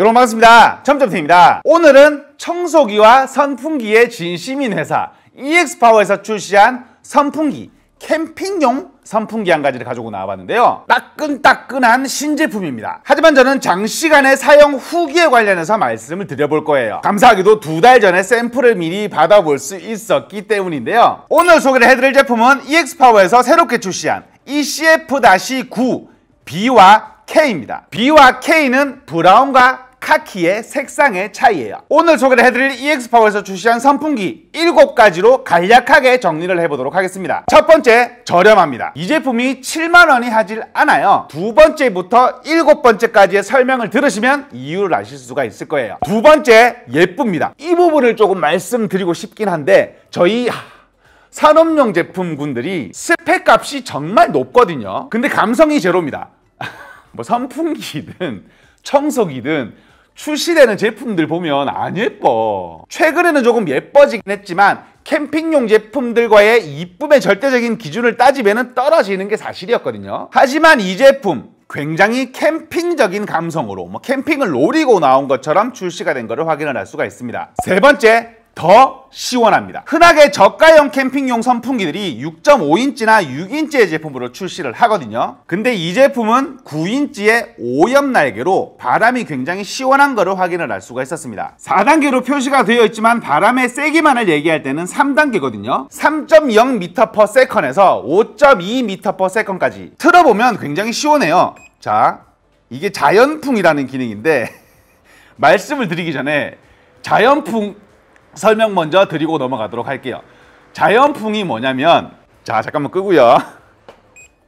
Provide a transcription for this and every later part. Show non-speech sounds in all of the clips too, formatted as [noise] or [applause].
여러분 반갑습니다. 점점쌤입니다. 오늘은 청소기와 선풍기의 진심인 회사 EX파워에서 출시한 선풍기 캠핑용 선풍기 한 가지를 가지고 나와봤는데요. 따끈따끈한 신제품입니다. 하지만 저는 장시간의 사용 후기에 관련해서 말씀을 드려볼 거예요. 감사하게도 두 달 전에 샘플을 미리 받아볼 수 있었기 때문인데요. 오늘 소개를 해드릴 제품은 EX파워에서 새롭게 출시한 ECF-9 B와 K입니다. B와 K는 브라운과 카키의 색상의 차이예요. 오늘 소개를 해드릴 EX파워에서 출시한 선풍기 7가지로 간략하게 정리를 해보도록 하겠습니다. 첫 번째, 저렴합니다. 이 제품이 7만원이 하질 않아요. 두 번째부터 일곱 번째까지의 설명을 들으시면 이유를 아실 수가 있을 거예요. 두 번째, 예쁩니다. 이 부분을 조금 말씀드리고 싶긴 한데 저희... 산업용 제품군들이 스펙 값이 정말 높거든요. 근데 감성이 제로입니다. [laughs] 뭐 선풍기든 청소기든 출시되는 제품들 보면 안 예뻐 최근에는 조금 예뻐지긴 했지만 캠핑용 제품들과의 이쁨의 절대적인 기준을 따지면 떨어지는 게 사실이었거든요 하지만 이 제품 굉장히 캠핑적인 감성으로 뭐 캠핑을 노리고 나온 것처럼 출시가 된 것을 확인할 수가 있습니다 세 번째 더 시원합니다. 흔하게 저가형 캠핑용 선풍기들이 6.5인치나 6인치의 제품으로 출시를 하거든요. 근데 이 제품은 9인치의 오염 날개로 바람이 굉장히 시원한 거를 확인을 할 수가 있었습니다. 4단계로 표시가 되어 있지만 바람의 세기만을 얘기할 때는 3단계거든요. 3.0m/s에서 5.2m/s까지 틀어보면 굉장히 시원해요. 자, 이게 자연풍이라는 기능인데 [laughs] 말씀을 드리기 전에 자연풍 설명 먼저 드리고 넘어가도록 할게요. 자연풍이 뭐냐면 자 잠깐만 끄고요.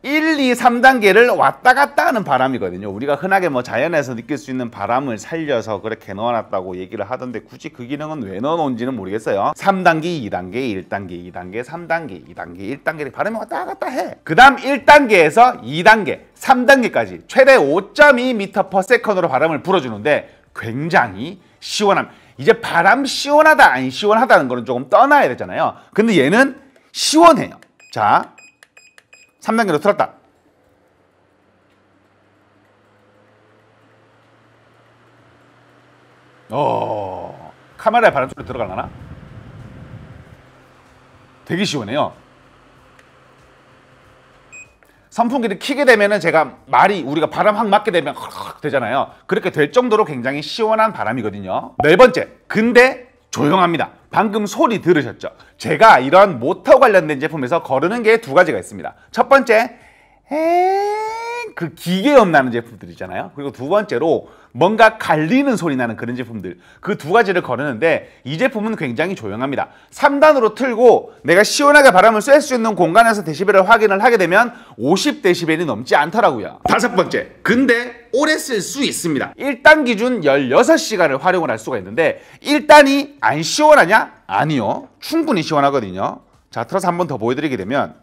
1, 2, 3단계를 왔다 갔다 하는 바람이거든요. 우리가 흔하게 뭐 자연에서 느낄 수 있는 바람을 살려서 그렇게 넣어놨다고 얘기를 하던데 굳이 그 기능은 왜 넣어놓은지는 모르겠어요. 3단계, 2단계, 1단계, 2단계, 3단계, 2단계, 1단계 바람이 왔다 갔다 해. 그 다음 1단계에서 2단계, 3단계까지 최대 5.2m/s로 바람을 불어주는데 굉장히 시원함. 이제 바람 시원하다 안 시원하다는 거는 조금 떠나야 되잖아요. 근데 얘는 시원해요. 자, 3단계로 틀었다. 어, 카메라에 바람 소리 들어가려나? 되게 시원해요. 선풍기를 키게 되면은 제가 말이 우리가 바람 확 맞게 되면 확 되잖아요. 그렇게 될 정도로 굉장히 시원한 바람이거든요. 네 번째, 근데 조용합니다. 방금 소리 들으셨죠? 제가 이런 모터 관련된 제품에서 거르는 게 두 가지가 있습니다. 첫 번째, 에이... 그 기계음 나는 제품들 있잖아요. 그리고 두 번째로 뭔가 갈리는 소리 나는 그런 제품들. 그 두 가지를 거르는데 이 제품은 굉장히 조용합니다. 3단으로 틀고 내가 시원하게 바람을 쐴 수 있는 공간에서 데시벨을 확인을 하게 되면 50데시벨이 넘지 않더라고요. 다섯 번째. 근데 오래 쓸 수 있습니다. 1단 기준 16시간을 활용을 할 수가 있는데 1단이 안 시원하냐? 아니요. 충분히 시원하거든요. 자, 틀어서 한 번 더 보여드리게 되면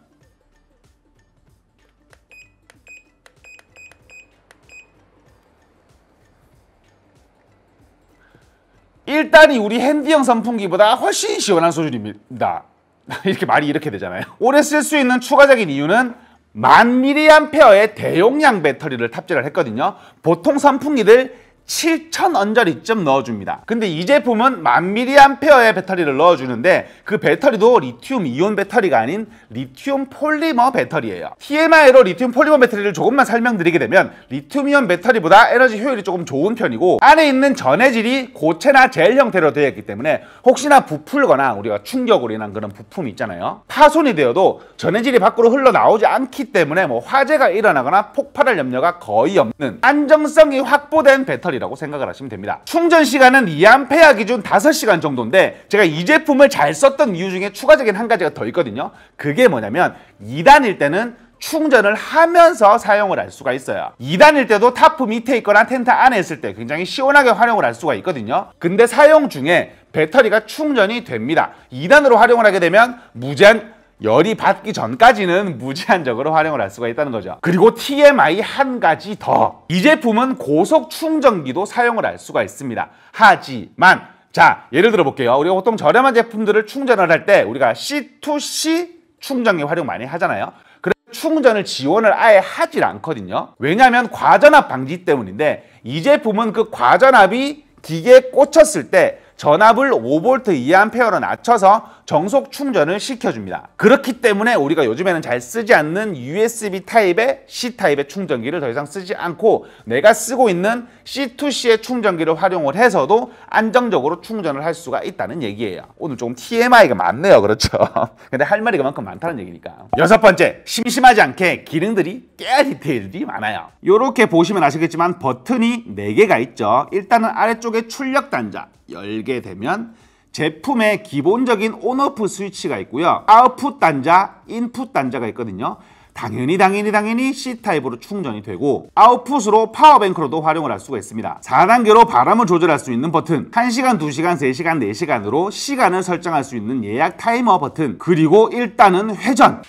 일단이 우리 핸디형 선풍기보다 훨씬 시원한 소준입니다. [laughs] 이렇게 말이 이렇게 되잖아요. 오래 쓸 수 있는 추가적인 이유는 만 미리암페어의 대용량 배터리를 탑재를 했거든요. 보통 선풍기들 7 0 0 0 언저리쯤 넣어줍니다. 근데 이 제품은 만 미리암페어의 배터리를 넣어주는데 그 배터리도 리튬 이온 배터리가 아닌 리튬 폴리머 배터리예요. TMI로 리튬 폴리머 배터리를 조금만 설명드리게 되면 리튬 이온 배터리보다 에너지 효율이 조금 좋은 편이고 안에 있는 전해질이 고체나 젤 형태로 되어 있기 때문에 혹시나 부풀거나 우리가 충격으로 인한 그런 부품이 있잖아요. 파손이 되어도 전해질이 밖으로 흘러나오지 않기 때문에 뭐 화재가 일어나거나 폭발할 염려가 거의 없는 안정성이 확보된 배터리 배터리라고 생각을 하시면 됩니다. 충전 시간은 2A 기준 5시간 정도인데 제가 이 제품을 잘 썼던 이유 중에 추가적인 한 가지가 더 있거든요. 그게 뭐냐면 2단일 때는 충전을 하면서 사용을 할 수가 있어요 2단일 때도 타프 밑에 있거나 텐트 안에 있을 때 굉장히 시원하게 활용을 할 수가 있거든요 근데 사용 중에 배터리가 충전이 됩니다 2단으로 활용을 하게 되면 무제한 열이 받기 전까지는 무제한적으로 활용을 할 수가 있다는 거죠. 그리고 TMI 한 가지 더. 이 제품은 고속 충전기도 사용을 할 수가 있습니다. 하지만 자 예를 들어 볼게요. 우리가 보통 저렴한 제품들을 충전을 할 때 우리가 C2C 충전기 활용 많이 하잖아요. 그래 충전을 지원을 아예 하질 않거든요. 왜냐하면 과전압 방지 때문인데 이 제품은 그 과전압이 기계에 꽂혔을 때 전압을 5V 이하 암페어로 낮춰서 정속 충전을 시켜줍니다. 그렇기 때문에 우리가 요즘에는 잘 쓰지 않는 USB 타입의 C 타입의 충전기를 더 이상 쓰지 않고 내가 쓰고 있는 C2C의 충전기를 활용을 해서도 안정적으로 충전을 할 수가 있다는 얘기예요. 오늘 조금 TMI가 많네요. 그렇죠? [laughs] 근데 할 말이 그만큼 많다는 얘기니까. 여섯 번째, 심심하지 않게 기능들이 깨알 디테일들이 많아요. 이렇게 보시면 아시겠지만 버튼이 4개가 있죠. 일단은 아래쪽에 출력 단자 열게 되면 제품의 기본적인 온오프 스위치가 있고요. 아웃풋 단자, 인풋 단자가 있거든요. 당연히 당연히 당연히 C타입으로 충전이 되고 아웃풋으로 파워뱅크로도 활용을 할 수가 있습니다 4단계로 바람을 조절할 수 있는 버튼 1시간, 2시간, 3시간, 4시간으로 시간을 설정할 수 있는 예약 타이머 버튼 그리고 일단은 회전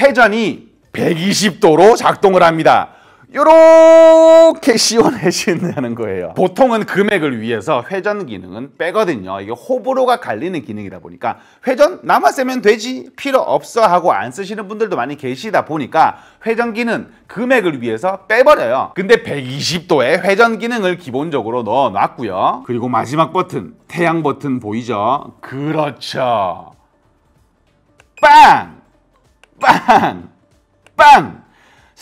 회전이 120도로 작동을 합니다 요렇게 시원해진다는 거예요 보통은 금액을 위해서 회전 기능은 빼거든요 이게 호불호가 갈리는 기능이다 보니까 회전 남아 쓰면 되지 필요 없어 하고 안 쓰시는 분들도 많이 계시다 보니까 회전기는 금액을 위해서 빼버려요 근데 120도의 회전 기능을 기본적으로 넣어놨고요 그리고 마지막 버튼 태양 버튼 보이죠? 그렇죠 빵! 빵! 빵!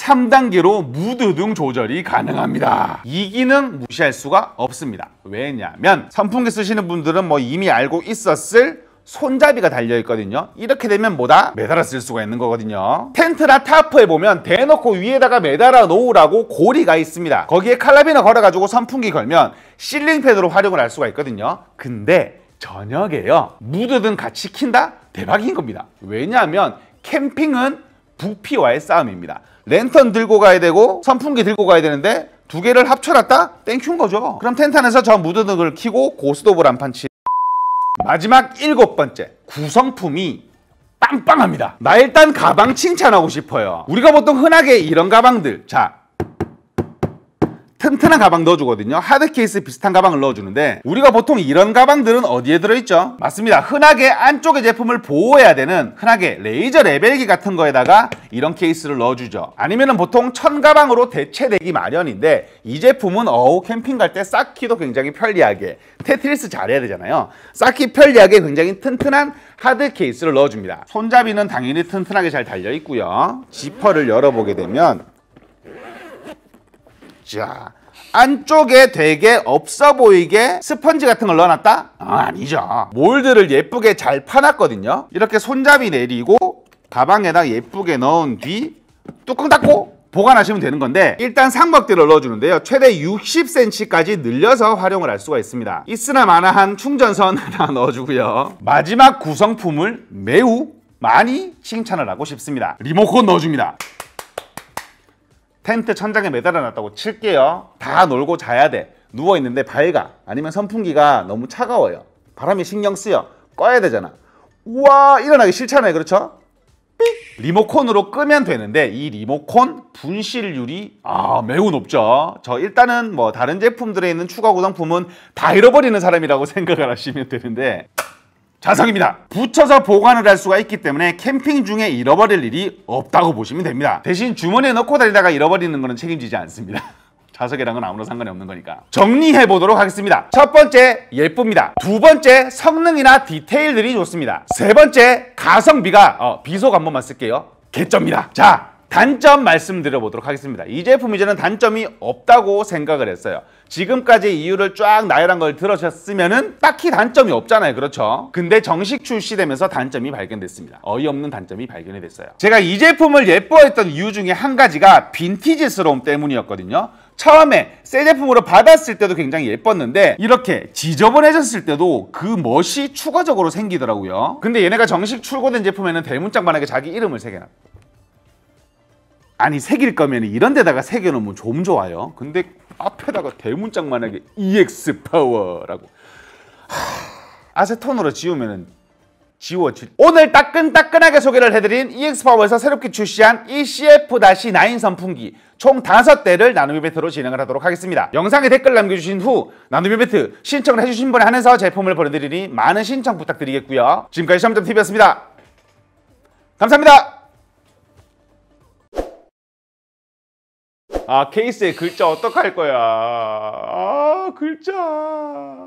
3단계로 무드 등 조절이 가능합니다. 이 기능 무시할 수가 없습니다. 왜냐면 하 선풍기 쓰시는 분들은 뭐 이미 알고 있었을 손잡이가 달려있거든요 이렇게 되면 뭐다? 매달아 쓸 수가 있는 거거든요 텐트나 타프에 보면 대놓고 위에다가 매달아 놓으라고 고리가 있습니다 거기에 칼라비너 걸어가지고 선풍기 걸면 실링팬으로 활용을 할 수가 있거든요 근데 저녁에요 무드등 같이 킨다? 대박인 겁니다 왜냐하면 캠핑은 부피와의 싸움입니다. 랜턴 들고 가야 되고 선풍기 들고 가야 되는데 두 개를 합쳐놨다? 땡큐인 거죠. 그럼 텐탄에서 저 무드등을 키고 고스톱을 한판 치 마지막 일곱 번째 구성품이 빵빵합니다. 나 일단 가방 칭찬하고 싶어요. 우리가 보통 흔하게 이런 가방들 자 튼튼한 가방 넣어주거든요. 하드 케이스 비슷한 가방을 넣어주는데 우리가 보통 이런 가방들은 어디에 들어있죠? 맞습니다. 흔하게 안쪽에 제품을 보호해야 되는 흔하게 레이저 레벨기 같은 거에다가 이런 케이스를 넣어주죠. 아니면 은 보통 천 가방으로 대체되기 마련인데 이 제품은 어우 캠핑 갈 때 쌓기도 굉장히 편리하게 테트리스 잘해야 되잖아요. 쌓기 편리하게 굉장히 튼튼한 하드 케이스를 넣어줍니다. 손잡이는 당연히 튼튼하게 잘 달려있고요. 지퍼를 열어보게 되면 자 안쪽에 되게 없어 보이게 스펀지 같은 걸 넣어놨다? 아, 니죠 몰드를 예쁘게 잘 파놨거든요 이렇게 손잡이 내리고 가방에다 예쁘게 넣은 뒤 뚜껑 닫고 보관하시면 되는 건데 일단 삼각대를 넣어주는데요 최대 60cm까지 늘려서 활용을 할 수가 있습니다 있으나 마나한 충전선 [laughs] 하나 넣어주고요 마지막 구성품을 매우 많이 칭찬을 하고 싶습니다 리모컨 넣어줍니다 텐트 천장에 매달아 놨다고 칠게요. 다 놀고 자야 돼. 누워 있는데 밝아. 아니면 선풍기가 너무 차가워요. 바람이 신경 쓰여. 꺼야 되잖아. 우와 일어나기 싫잖아요. 그렇죠? 삑! 리모컨으로 끄면 되는데 이 리모컨 분실률이 아 매우 높죠. 저 일단은 뭐 다른 제품들에 있는 추가 구성품은 다 잃어버리는 사람이라고 [laughs] 생각을 하시면 되는데 자석입니다. 붙여서 보관을 할 수가 있기 때문에 캠핑 중에 잃어버릴 일이 없다고 보시면 됩니다. 대신 주머니에 넣고 다니다가 잃어버리는 것은 책임지지 않습니다. [laughs] 자석이랑은 아무런 상관이 없는 거니까 정리해 보도록 하겠습니다 첫 번째 예쁩니다 두 번째 성능이나 디테일들이 좋습니다 세 번째 가성비가 어, 비속 한 번만 쓸게요 개점입니다 자 단점 말씀드려보도록 하겠습니다. 이 제품 이제는 단점이 없다고 생각을 했어요. 지금까지 이유를 쫙 나열한 걸 들으셨으면 은 딱히 단점이 없잖아요. 그렇죠? 근데 정식 출시되면서 단점이 발견됐습니다. 어이없는 단점이 발견이 됐어요. 제가 이 제품을 예뻐했던 이유 중에 한 가지가 빈티지스러움 때문이었거든요. 처음에 새 제품으로 받았을 때도 굉장히 예뻤는데 이렇게 지저분해졌을 때도 그 멋이 추가적으로 생기더라고요. 근데 얘네가 정식 출고된 제품에는 대문짝만하게 자기 이름을 새겨놨고 아니 새길 거면 이런 데다가 새겨놓으면 좀 좋아요 근데 앞에다가 대문짝만하게 EX 파워라고 아세톤으로 지우면 지워질 오늘 따끈따끈하게 소개를 해드린 EX 파워에서 새롭게 출시한 ECF-9 선풍기 총다 대를 나눔이 배트로 진행을 하도록 하겠습니다 영상에 댓글 남겨주신 후 나눔이 배트 신청을 해주신 분에 한해서 제품을 보내드리니 많은 신청 부탁드리겠고요 지금까지 시점 t v 였습니다 감사합니다 아 케이스에 글자 어떡할 거야 아 글자